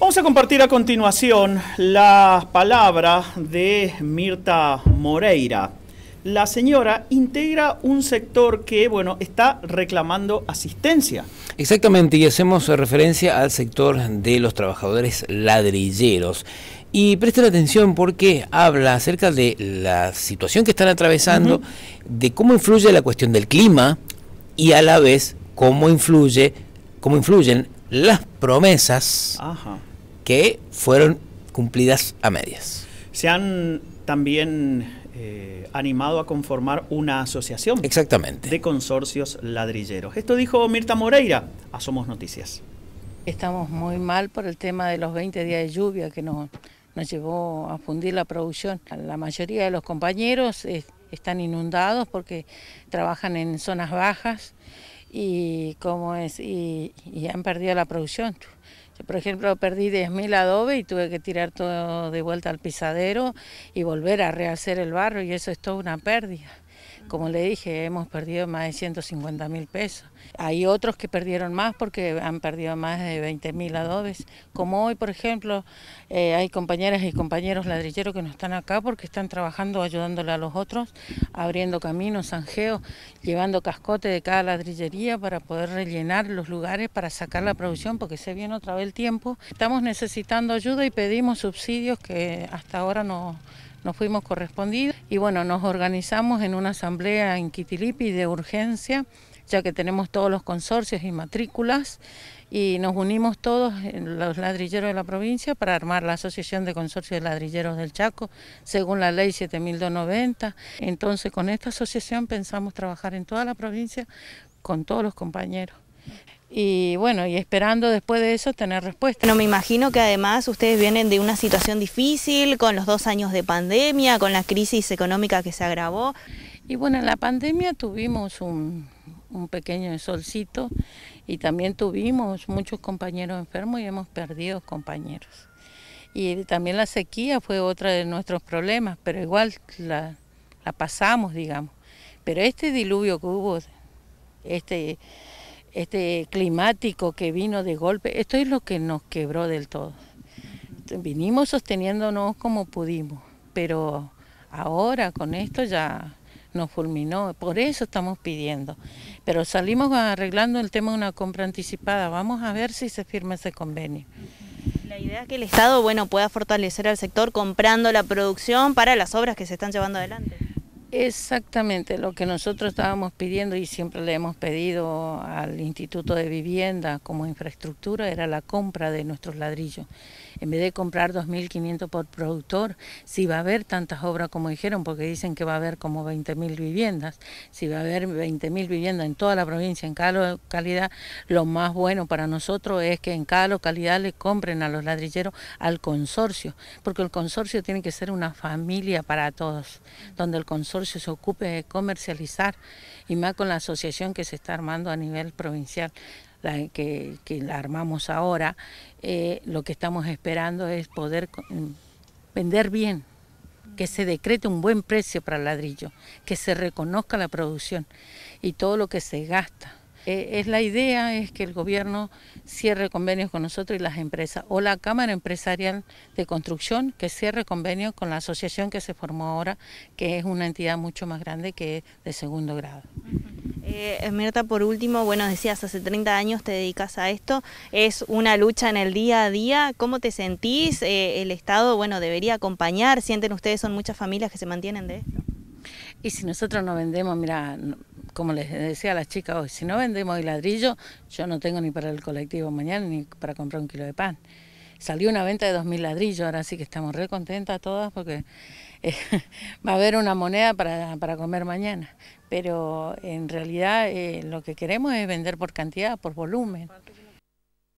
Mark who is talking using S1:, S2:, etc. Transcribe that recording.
S1: Vamos a compartir a continuación la palabra de Mirta Moreira. La señora integra un sector que, bueno, está reclamando asistencia.
S2: Exactamente, y hacemos referencia al sector
S3: de los trabajadores ladrilleros. Y presten atención porque habla acerca de la situación que están atravesando, de cómo influye la cuestión del clima y a la vez cómo influye, cómo influyen las promesas Ajá que fueron cumplidas a medias. Se han
S1: también eh, animado a conformar una asociación
S3: Exactamente.
S1: de consorcios ladrilleros. Esto dijo Mirta Moreira a Somos Noticias.
S3: Estamos muy mal por el tema de los 20 días de lluvia que nos, nos llevó a fundir la producción. La mayoría de los compañeros están inundados porque trabajan en zonas bajas y, es, y han perdido la producción por ejemplo, perdí 10.000 adobe y tuve que tirar todo de vuelta al pisadero y volver a rehacer el barro y eso es toda una pérdida. Como le dije, hemos perdido más de 150 mil pesos. Hay otros que perdieron más porque han perdido más de 20 mil adobes. Como hoy, por ejemplo, eh, hay compañeras y compañeros ladrilleros que no están acá porque están trabajando, ayudándole a los otros, abriendo caminos, zanjeos, llevando cascote de cada ladrillería para poder rellenar los lugares para sacar la producción porque se viene otra vez el tiempo. Estamos necesitando ayuda y pedimos subsidios que hasta ahora no nos fuimos correspondidos y bueno, nos organizamos en una asamblea en Quitilipi de urgencia, ya que tenemos todos los consorcios y matrículas y nos unimos todos, los ladrilleros de la provincia, para armar la Asociación de Consorcios de Ladrilleros del Chaco, según la ley 7290. Entonces, con esta asociación pensamos trabajar en toda la provincia con todos los compañeros y bueno, y esperando después de eso tener
S2: respuesta. Bueno, me imagino que además ustedes vienen de una situación difícil, con los dos años de
S3: pandemia, con la crisis económica que se agravó. Y bueno, en la pandemia tuvimos un, pequeño solcito y también tuvimos muchos compañeros enfermos y hemos perdido compañeros. Y también la sequía fue otra de nuestros problemas, pero igual la, la pasamos, digamos. Pero este diluvio que hubo, este este climático que vino de golpe, esto es lo que nos quebró del todo. Vinimos sosteniéndonos como pudimos, pero ahora con esto ya nos fulminó, por eso estamos pidiendo. Pero salimos arreglando el tema de una compra anticipada, vamos a ver si se firma ese convenio.
S2: La idea es que el Estado
S3: bueno, pueda fortalecer al sector comprando la producción para las obras que se están llevando adelante. Exactamente, lo que nosotros estábamos pidiendo y siempre le hemos pedido al Instituto de Vivienda como infraestructura era la compra de nuestros ladrillos. En vez de comprar 2.500 por productor, si va a haber tantas obras como dijeron, porque dicen que va a haber como 20.000 viviendas, si va a haber 20.000 viviendas en toda la provincia, en cada localidad, lo más bueno para nosotros es que en cada localidad le compren a los ladrilleros al consorcio, porque el consorcio tiene que ser una familia para todos, donde el consorcio se ocupe de comercializar, y más con la asociación que se está armando a nivel provincial, que, la armamos ahora, eh, lo que estamos esperando es poder mm, vender bien, que se decrete un buen precio para el ladrillo, que se reconozca la producción y todo lo que se gasta. Eh, es la idea es que el gobierno cierre convenios con nosotros y las empresas, o la Cámara Empresarial de Construcción que cierre convenios con la asociación que se formó ahora, que es una entidad mucho más grande que de segundo grado.
S2: Eh, por último, bueno, decías, hace 30 años te dedicas a esto, es una lucha en el día a día, ¿cómo te sentís? Eh, el Estado, bueno, debería acompañar, sienten ustedes, son muchas familias que se mantienen de esto.
S3: Y si nosotros no vendemos, mira, como les decía a las chicas hoy, si no vendemos el ladrillo, yo no tengo ni para el colectivo mañana ni para comprar un kilo de pan. Salió una venta de 2.000 ladrillos, ahora sí que estamos re contentas todas porque eh, va a haber una moneda para, comer mañana. Pero en realidad eh, lo que queremos es vender por cantidad, por volumen.